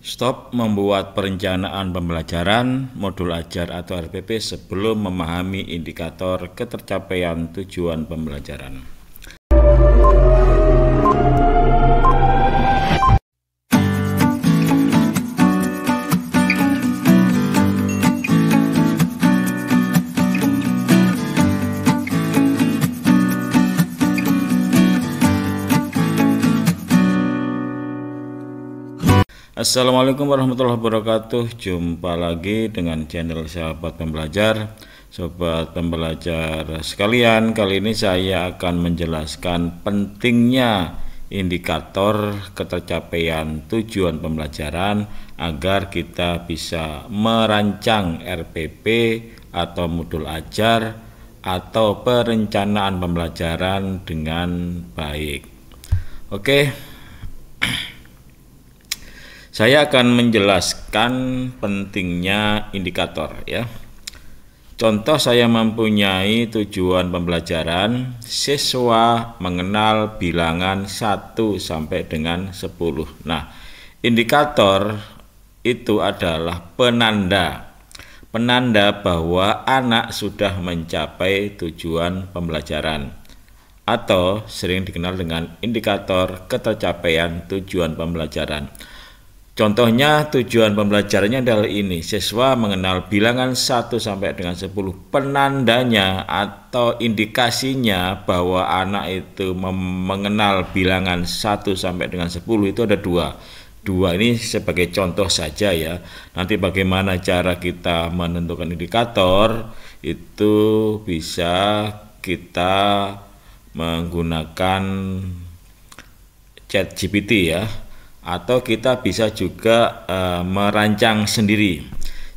Stop membuat perencanaan pembelajaran modul ajar atau RPP sebelum memahami indikator ketercapaian tujuan pembelajaran. Assalamualaikum warahmatullahi wabarakatuh Jumpa lagi dengan channel sahabat pembelajar Sobat pembelajar sekalian Kali ini saya akan menjelaskan pentingnya indikator ketercapaian tujuan pembelajaran Agar kita bisa merancang RPP atau modul ajar atau perencanaan pembelajaran dengan baik. Oke, saya akan menjelaskan pentingnya indikator ya. Contoh saya mempunyai tujuan pembelajaran siswa mengenal bilangan 1 sampai dengan 10. Nah, indikator itu adalah penanda penanda bahwa anak sudah mencapai tujuan pembelajaran atau sering dikenal dengan indikator ketercapaian tujuan pembelajaran. Contohnya tujuan pembelajarannya adalah ini, siswa mengenal bilangan 1 sampai dengan 10 penandanya atau indikasinya bahwa anak itu mengenal bilangan 1 sampai dengan 10 itu ada dua. Dua ini sebagai contoh saja ya. Nanti bagaimana cara kita menentukan indikator itu bisa kita menggunakan chat GPT ya atau kita bisa juga e, merancang sendiri.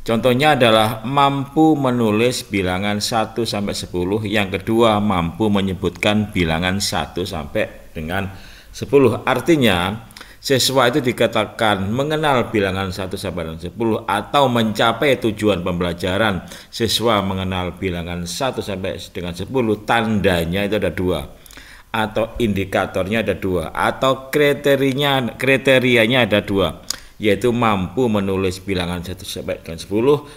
Contohnya adalah mampu menulis bilangan 1 sampai 10, yang kedua mampu menyebutkan bilangan 1 sampai dengan 10. Artinya, siswa itu dikatakan mengenal bilangan 1 sampai dengan 10 atau mencapai tujuan pembelajaran. Siswa mengenal bilangan 1 sampai dengan 10 tandanya itu ada dua atau indikatornya ada dua atau kriterinya kriterianya ada dua yaitu mampu menulis bilangan 1 sampai dengan 10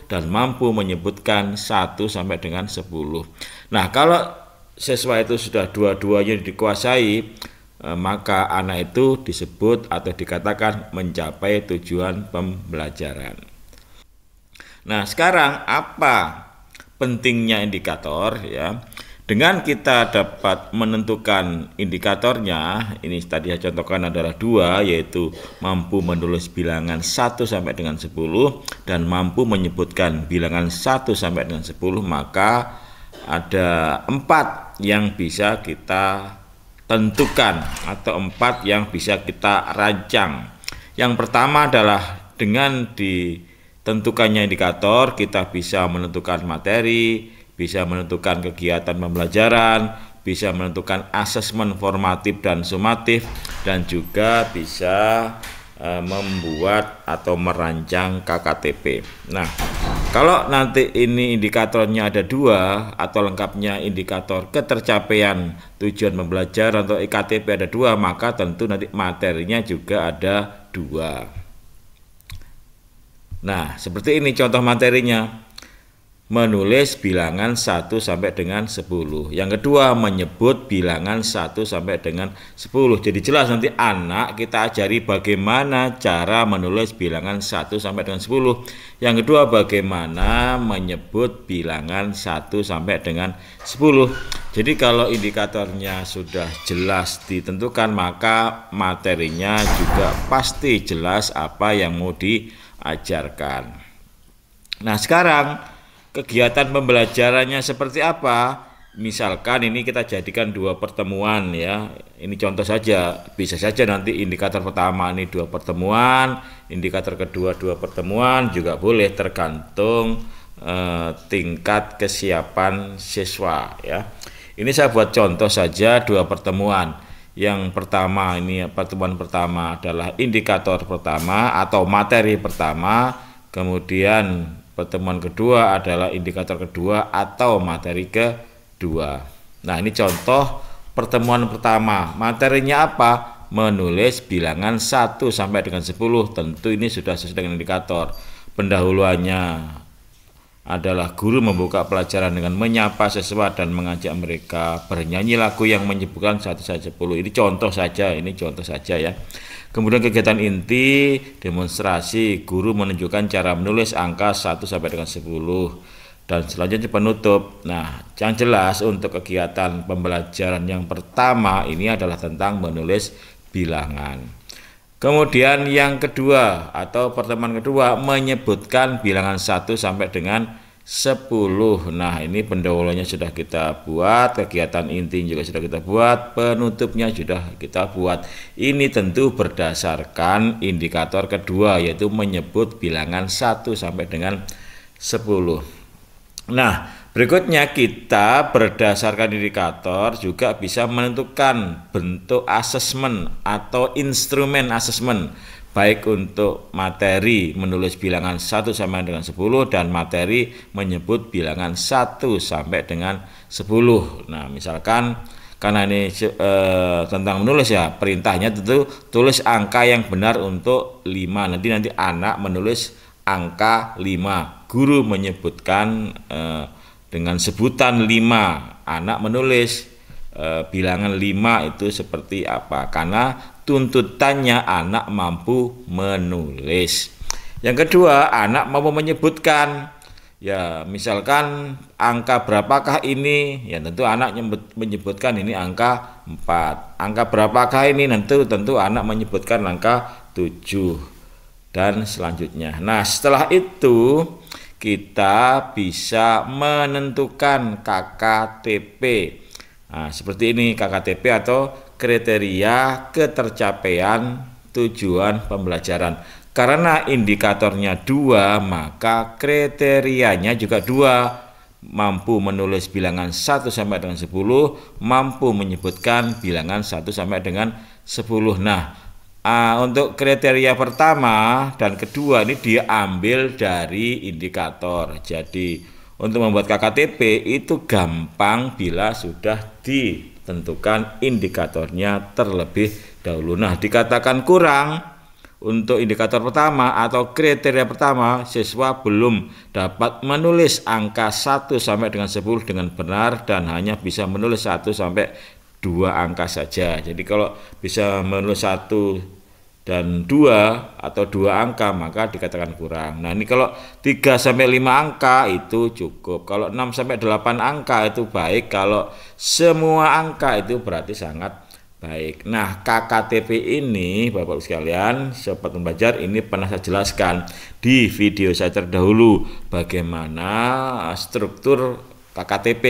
dan mampu menyebutkan 1 sampai dengan 10. Nah, kalau siswa itu sudah dua-duanya dikuasai, eh, maka anak itu disebut atau dikatakan mencapai tujuan pembelajaran. Nah, sekarang apa pentingnya indikator ya? Dengan kita dapat menentukan indikatornya, ini tadi saya contohkan adalah dua, yaitu mampu menulis bilangan 1 sampai dengan 10 dan mampu menyebutkan bilangan 1 sampai dengan 10, maka ada empat yang bisa kita tentukan atau empat yang bisa kita rancang. Yang pertama adalah dengan ditentukannya indikator kita bisa menentukan materi, bisa menentukan kegiatan pembelajaran, bisa menentukan asesmen formatif dan sumatif, dan juga bisa e, membuat atau merancang KKTP. Nah, kalau nanti ini indikatornya ada dua atau lengkapnya indikator ketercapaian tujuan pembelajaran atau IKTP e ada dua, maka tentu nanti materinya juga ada dua. Nah, seperti ini contoh materinya menulis bilangan 1 sampai dengan 10. Yang kedua, menyebut bilangan 1 sampai dengan 10. Jadi jelas nanti anak kita ajari bagaimana cara menulis bilangan 1 sampai dengan 10. Yang kedua, bagaimana menyebut bilangan 1 sampai dengan 10. Jadi kalau indikatornya sudah jelas ditentukan, maka materinya juga pasti jelas apa yang mau diajarkan. Nah, sekarang kegiatan pembelajarannya seperti apa misalkan ini kita jadikan dua pertemuan ya ini contoh saja bisa saja nanti indikator pertama ini dua pertemuan indikator kedua dua pertemuan juga boleh tergantung eh, tingkat kesiapan siswa ya ini saya buat contoh saja dua pertemuan yang pertama ini pertemuan pertama adalah indikator pertama atau materi pertama kemudian pertemuan kedua adalah indikator kedua atau materi kedua. Nah, ini contoh pertemuan pertama. Materinya apa? Menulis bilangan 1 sampai dengan 10. Tentu ini sudah sesuai dengan indikator. Pendahuluannya adalah guru membuka pelajaran dengan menyapa siswa dan mengajak mereka bernyanyi lagu yang menyebutkan satu sampai 10. Ini contoh saja, ini contoh saja ya. Kemudian kegiatan inti demonstrasi guru menunjukkan cara menulis angka 1 sampai dengan 10 dan selanjutnya penutup. Nah, yang jelas untuk kegiatan pembelajaran yang pertama ini adalah tentang menulis bilangan. Kemudian yang kedua atau pertemuan kedua menyebutkan bilangan 1 sampai dengan 10. Nah, ini pendahulunya sudah kita buat, kegiatan inti juga sudah kita buat, penutupnya sudah kita buat. Ini tentu berdasarkan indikator kedua yaitu menyebut bilangan 1 sampai dengan 10. Nah, berikutnya kita berdasarkan indikator juga bisa menentukan bentuk asesmen atau instrumen asesmen baik untuk materi menulis bilangan 1 sampai dengan 10 dan materi menyebut bilangan 1 sampai dengan 10. Nah, misalkan karena ini e, tentang menulis ya, perintahnya tentu tulis angka yang benar untuk 5. Nanti nanti anak menulis angka 5. Guru menyebutkan e, dengan sebutan 5, anak menulis eh, bilangan 5 itu seperti apa? Karena tuntutannya anak mampu menulis. Yang kedua, anak mampu menyebutkan ya misalkan angka berapakah ini ya tentu anak menyebutkan ini angka 4 angka berapakah ini tentu tentu anak menyebutkan angka 7 dan selanjutnya nah setelah itu kita bisa menentukan KKTP nah, seperti ini KKTP atau kriteria ketercapaian tujuan pembelajaran. Karena indikatornya dua, maka kriterianya juga dua. Mampu menulis bilangan 1 sampai dengan 10, mampu menyebutkan bilangan 1 sampai dengan 10. Nah, untuk kriteria pertama dan kedua ini diambil dari indikator. Jadi, untuk membuat KKTP itu gampang bila sudah di tentukan indikatornya terlebih dahulu. Nah, dikatakan kurang untuk indikator pertama atau kriteria pertama, siswa belum dapat menulis angka 1 sampai dengan 10 dengan benar dan hanya bisa menulis 1 sampai dua angka saja. Jadi kalau bisa menulis satu dan dua atau dua angka maka dikatakan kurang. Nah ini kalau 3 sampai 5 angka itu cukup. Kalau 6 sampai 8 angka itu baik. Kalau semua angka itu berarti sangat baik. Nah KKTP ini Bapak-Ibu sekalian Sobat Pembajar ini pernah saya jelaskan di video saya terdahulu bagaimana struktur KKTP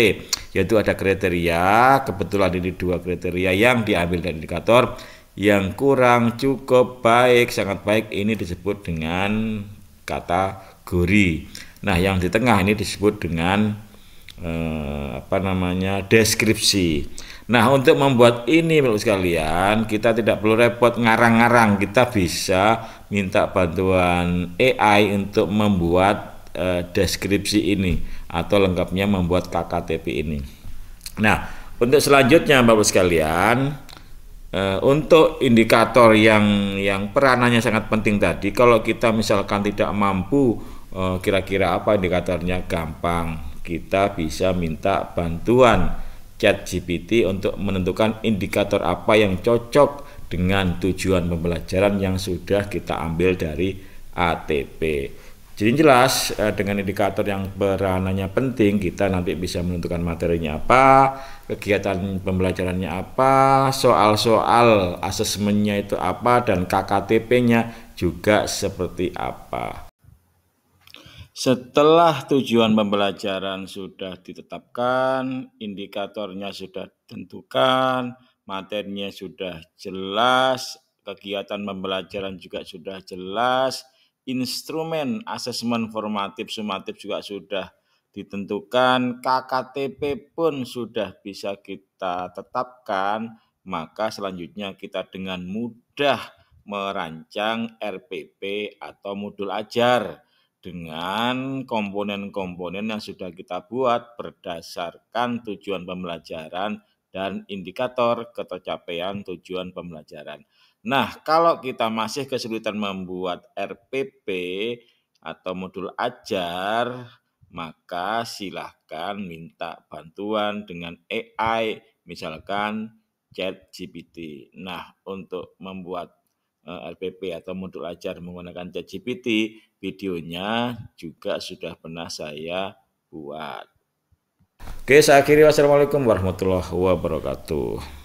yaitu ada kriteria kebetulan ini dua kriteria yang diambil dari indikator yang kurang cukup baik sangat baik ini disebut dengan kategori nah yang di tengah ini disebut dengan eh, apa namanya deskripsi nah untuk membuat ini bapak sekalian kita tidak perlu repot ngarang-ngarang kita bisa minta bantuan AI untuk membuat eh, deskripsi ini atau lengkapnya membuat KKTP ini nah untuk selanjutnya Bapak sekalian, Eh, untuk indikator yang yang peranannya sangat penting tadi, kalau kita misalkan tidak mampu, kira eh, kira-kira apa indikatornya gampang, kita bisa minta bantuan Chat GPT untuk menentukan indikator apa yang cocok dengan tujuan pembelajaran yang sudah kita ambil dari ATP. Jadi jelas eh, dengan indikator yang peranannya penting kita nanti bisa menentukan materinya apa, kegiatan pembelajarannya apa, soal-soal asesmennya itu apa dan KKTP-nya juga seperti apa. Setelah tujuan pembelajaran sudah ditetapkan, indikatornya sudah ditentukan, materinya sudah jelas, kegiatan pembelajaran juga sudah jelas, instrumen asesmen formatif sumatif juga sudah ditentukan, KKTP pun sudah bisa kita tetapkan, maka selanjutnya kita dengan mudah merancang RPP atau modul ajar dengan komponen-komponen yang sudah kita buat berdasarkan tujuan pembelajaran dan indikator ketercapaian tujuan pembelajaran. Nah, kalau kita masih kesulitan membuat RPP atau modul ajar, maka silahkan minta bantuan dengan AI, misalkan chat GPT. Nah, untuk membuat eh, RPP atau modul ajar menggunakan chat GPT, videonya juga sudah pernah saya buat. Oke, saya akhiri. Wassalamualaikum warahmatullahi wabarakatuh.